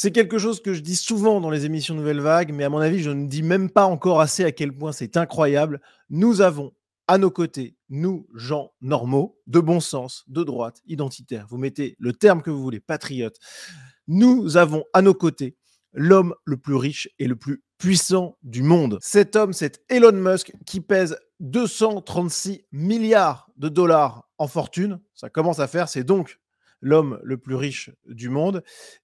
C'est quelque chose que je dis souvent dans les émissions Nouvelle Vague, mais à mon avis, je ne dis même pas encore assez à quel point c'est incroyable. Nous avons à nos côtés, nous, gens normaux, de bon sens, de droite, identitaire, vous mettez le terme que vous voulez, patriote, nous avons à nos côtés l'homme le plus riche et le plus puissant du monde. Cet homme, c'est Elon Musk qui pèse 236 milliards de dollars en fortune. Ça commence à faire, c'est donc l'homme le plus riche du monde.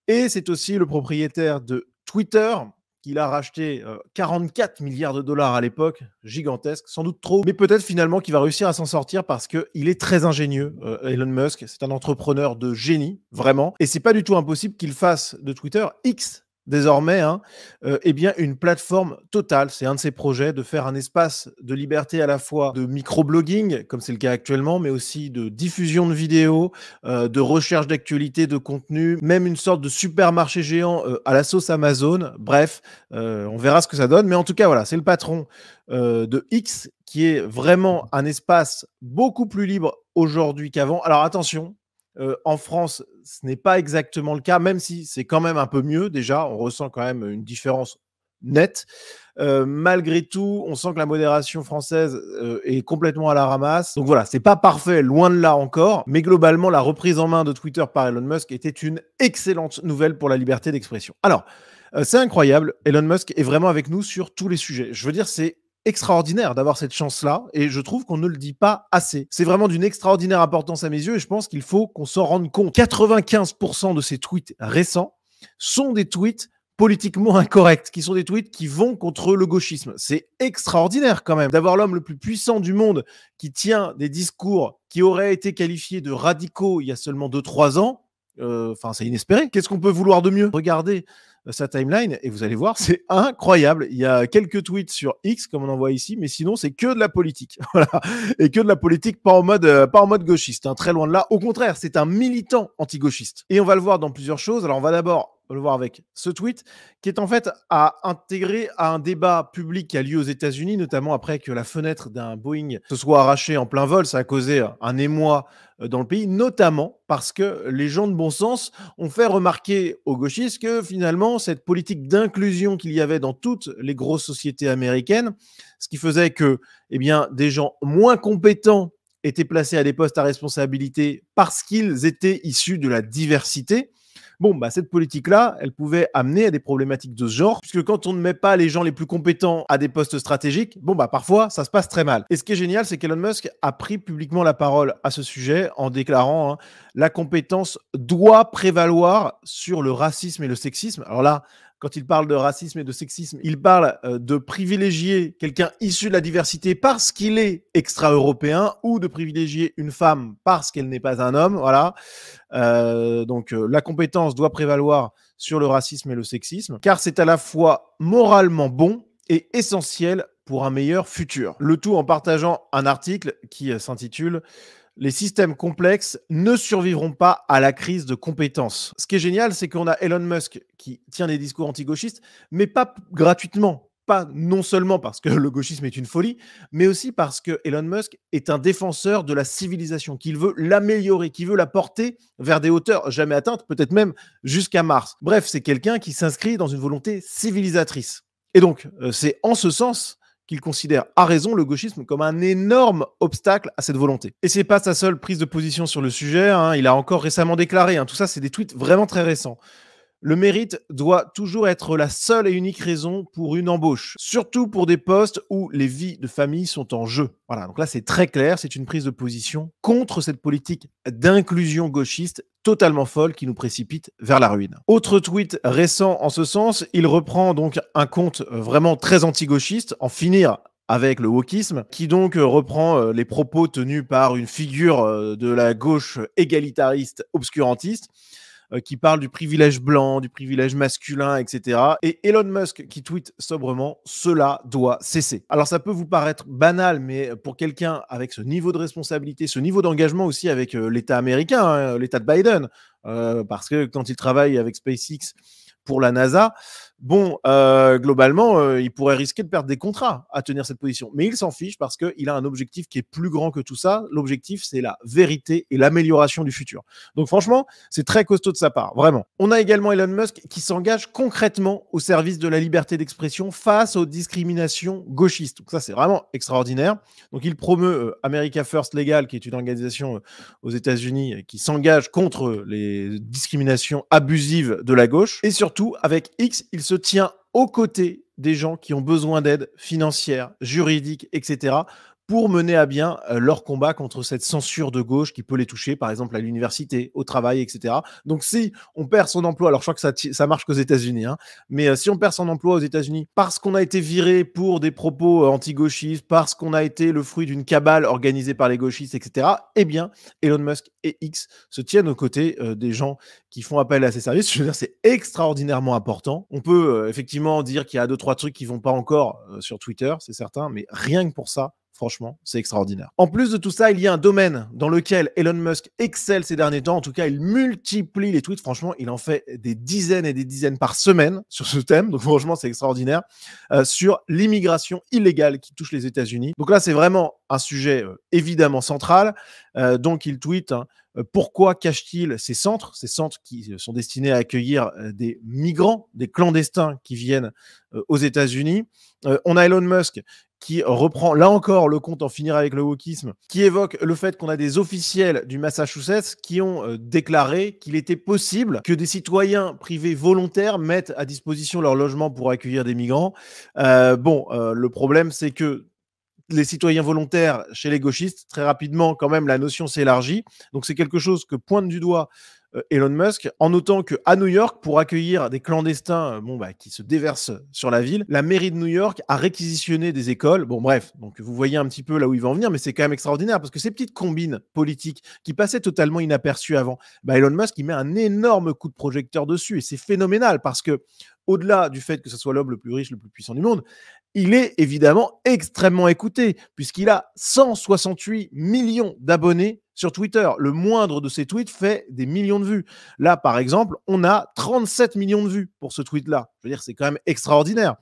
Et c'est aussi le propriétaire de Twitter, qu'il a racheté 44 euh, milliards de dollars à l'époque, gigantesque, sans doute trop, mais peut-être finalement qu'il va réussir à s'en sortir parce qu'il est très ingénieux, euh, Elon Musk, c'est un entrepreneur de génie, vraiment, et c'est pas du tout impossible qu'il fasse de Twitter X, désormais, hein, euh, eh bien une plateforme totale. C'est un de ses projets de faire un espace de liberté à la fois de microblogging, comme c'est le cas actuellement, mais aussi de diffusion de vidéos, euh, de recherche d'actualités, de contenu, même une sorte de supermarché géant euh, à la sauce Amazon. Bref, on verra ce que ça donne. Mais en tout cas, voilà, c'est le patron de X qui est vraiment un espace beaucoup plus libre aujourd'hui qu'avant. Alors attention, euh, en France, ce n'est pas exactement le cas, même si c'est quand même un peu mieux déjà. On ressent quand même une différence nette. Euh, malgré tout, on sent que la modération française euh, est complètement à la ramasse. Donc voilà, c'est pas parfait, loin de là encore, mais globalement, la reprise en main de Twitter par Elon Musk était une excellente nouvelle pour la liberté d'expression. Alors, c'est incroyable, Elon Musk est vraiment avec nous sur tous les sujets. Je veux dire, c'est extraordinaire d'avoir cette chance-là, et je trouve qu'on ne le dit pas assez. C'est vraiment d'une extraordinaire importance à mes yeux, et je pense qu'il faut qu'on s'en rende compte. 95% de ces tweets récents sont des tweets politiquement incorrects, qui sont des tweets qui vont contre le gauchisme. C'est extraordinaire quand même d'avoir l'homme le plus puissant du monde qui tient des discours qui auraient été qualifiés de radicaux il y a seulement 2-3 ans. Euh, enfin, c'est inespéré. Qu'est-ce qu'on peut vouloir de mieux Regardez euh, sa timeline, et vous allez voir, c'est incroyable. Il y a quelques tweets sur X, comme on en voit ici, mais sinon, c'est que de la politique. Voilà. Et que de la politique, pas en mode, euh, pas en mode gauchiste, hein, très loin de là. Au contraire, c'est un militant anti-gauchiste. Et on va le voir dans plusieurs choses. Alors, on va d'abord le voir avec ce tweet, qui est en fait à intégrer à un débat public qui a lieu aux États-Unis, notamment après que la fenêtre d'un Boeing se soit arrachée en plein vol. Ça a causé un émoi euh, dans le pays, notamment parce que les gens de bon sens ont fait remarquer aux gauchistes que finalement, cette politique d'inclusion qu'il y avait dans toutes les grosses sociétés américaines, ce qui faisait que eh bien, des gens moins compétents étaient placés à des postes à responsabilité parce qu'ils étaient issus de la diversité. Bon, bah, cette politique-là, elle pouvait amener à des problématiques de ce genre, puisque quand on ne met pas les gens les plus compétents à des postes stratégiques, bon, bah, parfois, ça se passe très mal. Et ce qui est génial, c'est qu'Elon Musk a pris publiquement la parole à ce sujet en déclarant hein, la compétence doit prévaloir sur le racisme et le sexisme. Alors là, quand il parle de racisme et de sexisme, il parle euh, de privilégier quelqu'un issu de la diversité parce qu'il est extra-européen ou de privilégier une femme parce qu'elle n'est pas un homme. Voilà. Euh, donc euh, la compétence doit prévaloir sur le racisme et le sexisme, car c'est à la fois moralement bon et essentiel pour un meilleur futur. Le tout en partageant un article qui s'intitule les systèmes complexes ne survivront pas à la crise de compétences. Ce qui est génial, c'est qu'on a Elon Musk qui tient des discours anti-gauchistes, mais pas gratuitement. Pas non seulement parce que le gauchisme est une folie, mais aussi parce que Elon Musk est un défenseur de la civilisation, qu'il veut l'améliorer, qu'il veut la porter vers des hauteurs jamais atteintes, peut-être même jusqu'à Mars. Bref, c'est quelqu'un qui s'inscrit dans une volonté civilisatrice. Et donc, euh, c'est en ce sens qu'il considère à raison le gauchisme comme un énorme obstacle à cette volonté. Et c'est pas sa seule prise de position sur le sujet, hein. il a encore récemment déclaré, hein. tout ça c'est des tweets vraiment très récents, le mérite doit toujours être la seule et unique raison pour une embauche, surtout pour des postes où les vies de famille sont en jeu. Voilà, donc là c'est très clair, c'est une prise de position contre cette politique d'inclusion gauchiste totalement folle qui nous précipite vers la ruine. Autre tweet récent en ce sens, il reprend donc un compte vraiment très anti-gauchiste, en finir avec le wokisme, qui donc reprend euh, les propos tenus par une figure euh, de la gauche égalitariste obscurantiste, euh, qui parle du privilège blanc, du privilège masculin, etc. Et Elon Musk qui tweet sobrement Cela doit cesser. Alors ça peut vous paraître banal, mais pour quelqu'un avec ce niveau de responsabilité, ce niveau d'engagement aussi avec euh, l'État américain, hein, l'État de Biden, euh, parce que quand il travaille avec SpaceX pour la NASA, bon, euh, globalement, euh, il pourrait risquer de perdre des contrats à tenir cette position. Mais il s'en fiche parce qu'il a un objectif qui est plus grand que tout ça. L'objectif, c'est la vérité et l'amélioration du futur. Donc franchement, c'est très costaud de sa part, vraiment. On a également Elon Musk qui s'engage concrètement au service de la liberté d'expression face aux discriminations gauchistes. Donc ça, c'est vraiment extraordinaire. Donc il promeut euh, America First Legal, qui est une organisation aux États-Unis qui s'engage contre les discriminations abusives de la gauche. Et surtout, avec X, il se tient aux côtés des gens qui ont besoin d'aide financière, juridique, etc pour mener à bien euh, leur combat contre cette censure de gauche qui peut les toucher, par exemple à l'université, au travail, etc. Donc si on perd son emploi, alors je crois que ça, marche qu'aux États-Unis, hein, mais euh, si on perd son emploi aux États-Unis parce qu'on a été viré pour des propos euh, anti-gauchistes, parce qu'on a été le fruit d'une cabale organisée par les gauchistes, etc., eh bien, Elon Musk et X se tiennent aux côtés des gens qui font appel à ces services. Je veux dire, c'est extraordinairement important. On peut effectivement dire qu'il y a deux, trois trucs qui vont pas encore sur Twitter, c'est certain, mais rien que pour ça, Franchement, c'est extraordinaire. En plus de tout ça, il y a un domaine dans lequel Elon Musk excelle ces derniers temps. En tout cas, il multiplie les tweets. Franchement, il en fait des dizaines et des dizaines par semaine sur ce thème. Donc, franchement, c'est extraordinaire. Euh, sur l'immigration illégale qui touche les États-Unis. Donc là, c'est vraiment un sujet euh, évidemment central. Euh, donc, il tweet. Hein, euh, pourquoi cache-t-il ces centres Ces centres qui euh, sont destinés à accueillir euh, des migrants, des clandestins qui viennent aux États-Unis. On a Elon Musk qui reprend là encore le compte en finir avec le wokisme, qui évoque le fait qu'on a des officiels du Massachusetts qui ont déclaré qu'il était possible que des citoyens privés volontaires mettent à disposition leur logement pour accueillir des migrants. bon, le problème c'est que les citoyens volontaires chez les gauchistes, très rapidement, quand même, la notion s'élargit. Donc, c'est quelque chose que pointe du doigt euh, Elon Musk, en notant qu'à New York, pour accueillir des clandestins euh, bon, bah, qui se déversent sur la ville, la mairie de New York a réquisitionné des écoles. Bon, bref, donc vous voyez un petit peu là où il va en venir, mais c'est quand même extraordinaire parce que ces petites combines politiques qui passaient totalement inaperçues avant, bah, Elon Musk, il met un énorme coup de projecteur dessus et c'est phénoménal parce que au-delà du fait que ce soit l'homme le plus riche, le plus puissant du monde, il est évidemment extrêmement écouté, puisqu'il a 168 millions d'abonnés sur Twitter. Le moindre de ses tweets fait des millions de vues. Là, par exemple, on a 37 millions de vues pour ce tweet-là. Je veux dire, c'est quand même extraordinaire.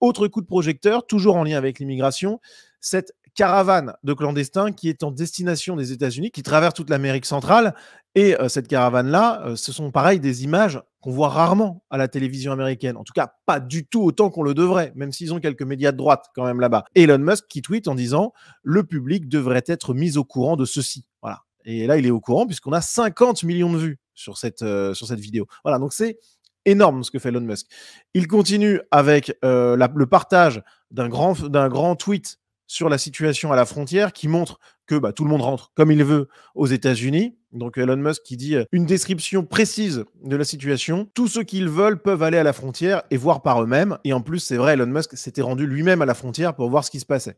Autre coup de projecteur, toujours en lien avec l'immigration, cette caravane de clandestins qui est en destination des États-Unis, qui traverse toute l'Amérique centrale. Et euh, cette caravane-là, euh, ce sont pareil des images qu'on voit rarement à la télévision américaine. En tout cas, pas du tout autant qu'on le devrait, même s'ils ont quelques médias de droite quand même là-bas. Elon Musk qui tweet en disant le public devrait être mis au courant de ceci. Voilà. Et là, il est au courant puisqu'on a 50 millions de vues sur cette, euh, sur cette vidéo. Voilà, donc c'est énorme ce que fait Elon Musk. Il continue avec euh, le partage d'un grand, grand tweet sur la situation à la frontière qui montre que bah, tout le monde rentre comme il veut aux États-Unis donc Elon Musk qui dit euh, une description précise de la situation. Tous ceux qu'ils veulent peuvent aller à la frontière et voir par eux-mêmes. Et en plus, c'est vrai, Elon Musk s'était rendu lui-même à la frontière pour voir ce qui se passait.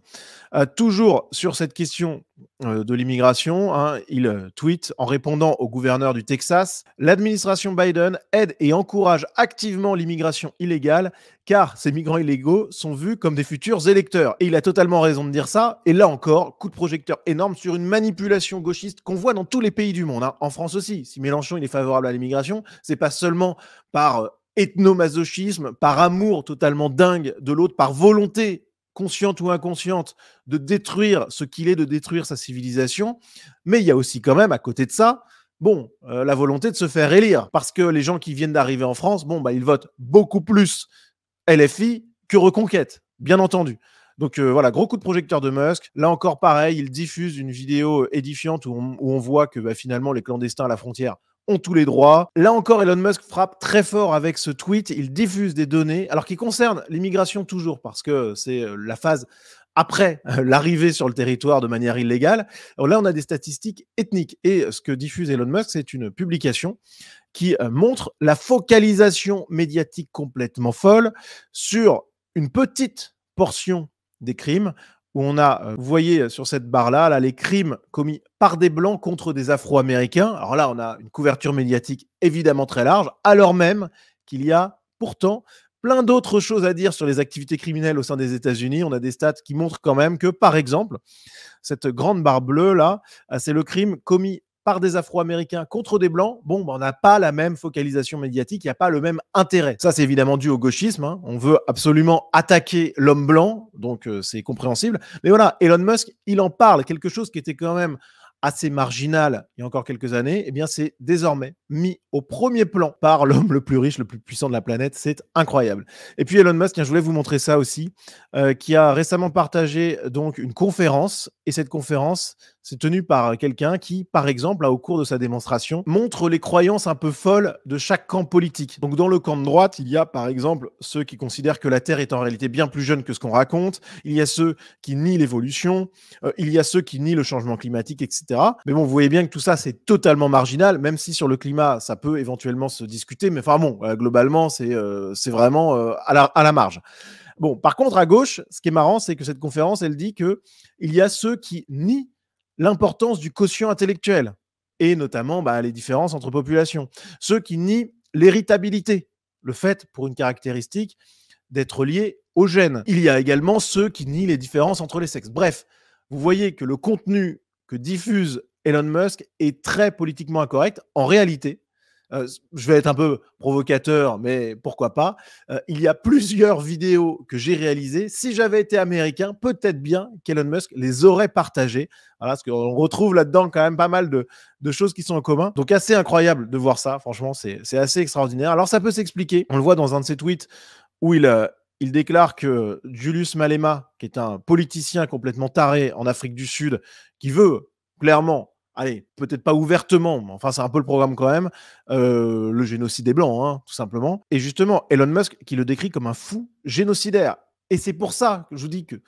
Euh, toujours sur cette question euh, de l'immigration. Hein, il euh, tweet en répondant au gouverneur du Texas L'administration Biden aide et encourage activement l'immigration illégale car ces migrants illégaux sont vus comme des futurs électeurs. Et il a totalement raison de dire ça. Et là encore, coup de projecteur énorme sur une manipulation gauchiste qu'on voit dans tous les pays du monde, hein. en France aussi. Si Mélenchon il est favorable à l'immigration, c'est pas seulement par euh, ethnomasochisme, par amour totalement dingue de l'autre, par volonté consciente ou inconsciente, de détruire ce qu'il est, de détruire sa civilisation. Mais il y a aussi quand même, à côté de ça, bon, euh, la volonté de se faire élire. Parce que les gens qui viennent d'arriver en France, bon, bah, ils votent beaucoup plus LFI que Reconquête, bien entendu. Donc euh, voilà, gros coup de projecteur de Musk. Là encore, pareil, il diffuse une vidéo édifiante où on, voit que bah, finalement les clandestins à la frontière tous les droits. Là encore, Elon Musk frappe très fort avec ce tweet. Il diffuse des données, alors qui concernent l'immigration toujours, parce que c'est euh, la phase après euh, l'arrivée sur le territoire de manière illégale. là, on a des statistiques ethniques. Et euh, ce que diffuse Elon Musk, c'est une publication qui montre la focalisation médiatique complètement folle sur une petite portion des crimes où on a, vous euh, voyez euh, sur cette barre-là, là, les crimes commis par des Blancs contre des Afro-Américains. Alors là, on a une couverture médiatique évidemment très large, alors même qu'il y a pourtant plein d'autres choses à dire sur les activités criminelles au sein des États-Unis. On a des stats qui montrent quand même que, par exemple, cette grande barre bleue là, euh, c'est le crime commis par des Afro-Américains contre des Blancs, bon, ben, on n'a pas la même focalisation médiatique, il n'y a pas le même intérêt. Ça, c'est évidemment dû au gauchisme. Hein. On veut absolument attaquer l'homme blanc, donc euh, c'est compréhensible. Mais voilà, Elon Musk, il en parle, quelque chose qui était quand même assez marginal il y a encore quelques années, eh bien c'est désormais mis au premier plan par l'homme le plus riche, le plus puissant de la planète. C'est incroyable. Et puis Elon Musk, je voulais vous montrer ça aussi, euh, qui a récemment partagé donc une conférence. Et cette conférence, c'est tenu par euh, quelqu'un qui, par exemple, au cours de sa démonstration, montre les croyances un peu folles de chaque camp politique. Donc dans le camp de droite, il y a par exemple ceux qui considèrent que la Terre est en réalité bien plus jeune que ce qu'on raconte, il y a ceux qui nient l'évolution, euh, il y a ceux qui nient le changement climatique, etc. Mais bon, vous voyez bien que tout ça, c'est totalement marginal, même si sur le climat, ça peut éventuellement se discuter, mais enfin bon, euh, globalement, c'est c'est vraiment à la, à la marge. Bon, par contre, à gauche, ce qui est marrant, c'est que cette conférence, elle dit que il y a ceux qui nient l'importance du quotient intellectuel et notamment bah, les différences entre populations. Ceux qui nient l'héritabilité, le fait pour une caractéristique d'être lié au gène. Il y a également ceux qui nient les différences entre les sexes. Bref, vous voyez que le contenu que diffuse Elon Musk est très politiquement incorrect. En réalité, je vais être un peu provocateur, mais pourquoi pas. il y a plusieurs vidéos que j'ai réalisées. Si j'avais été américain, peut-être bien qu'Elon Musk les aurait partagées. Voilà, parce qu'on retrouve là-dedans quand même pas mal de, choses qui sont en commun. Donc assez incroyable de voir ça, franchement, c'est assez extraordinaire. Alors ça peut s'expliquer, on le voit dans un de ses tweets où il déclare que Julius Malema, qui est un politicien complètement taré en Afrique du Sud, qui veut clairement allez, peut-être pas ouvertement, mais enfin c'est un peu le programme quand même, euh, le génocide des Blancs, hein, tout simplement. Et justement, Elon Musk qui le décrit comme un fou génocidaire. Et c'est pour ça que je vous dis qu'il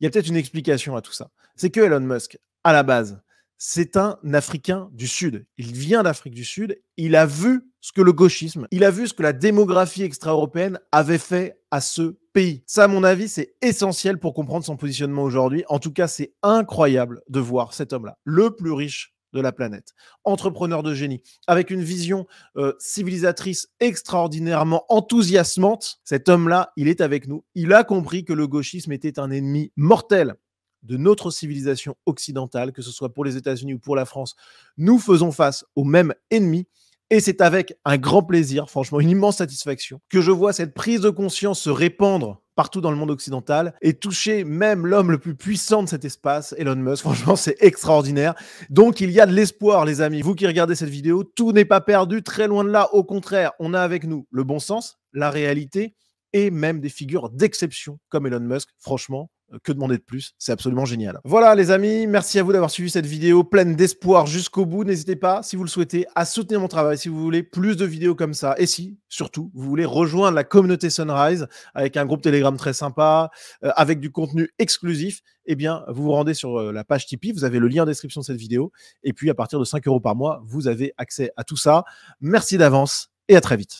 y a peut-être une explication à tout ça. C'est que Elon Musk, à la base, c'est un Africain du Sud. Il vient d'Afrique du Sud, il a vu ce que le gauchisme, il a vu ce que la démographie extra-européenne avait fait à ce ça, à mon avis, c'est essentiel pour comprendre son positionnement aujourd'hui. En tout cas, c'est incroyable de voir cet homme-là, le plus riche de la planète, entrepreneur de génie, avec une vision euh, civilisatrice extraordinairement enthousiasmante. Cet homme-là, il est avec nous. Il a compris que le gauchisme était un ennemi mortel de notre civilisation occidentale, que ce soit pour les États-Unis ou pour la France. Nous faisons face au même ennemi. Et c'est avec un grand plaisir, franchement, une immense satisfaction, que je vois cette prise de conscience se répandre partout dans le monde occidental et toucher même l'homme le plus puissant de cet espace, Elon Musk. Franchement, c'est extraordinaire. Donc, il y a de l'espoir, les amis. Vous qui regardez cette vidéo, tout n'est pas perdu, très loin de là. Au contraire, on a avec nous le bon sens, la réalité et même des figures d'exception comme Elon Musk. Franchement, euh, que demander de plus C'est absolument génial. Voilà les amis, merci à vous d'avoir suivi cette vidéo pleine d'espoir jusqu'au bout. N'hésitez pas, si vous le souhaitez, à soutenir mon travail, si vous voulez plus de vidéos comme ça. Et si, surtout, vous voulez rejoindre la communauté Sunrise avec un groupe Telegram très sympa, euh, avec du contenu exclusif, eh bien, vous vous rendez sur euh, la page Tipeee, vous avez le lien en description de cette vidéo. Et puis, à partir de 5 euros par mois, vous avez accès à tout ça. Merci d'avance et à très vite.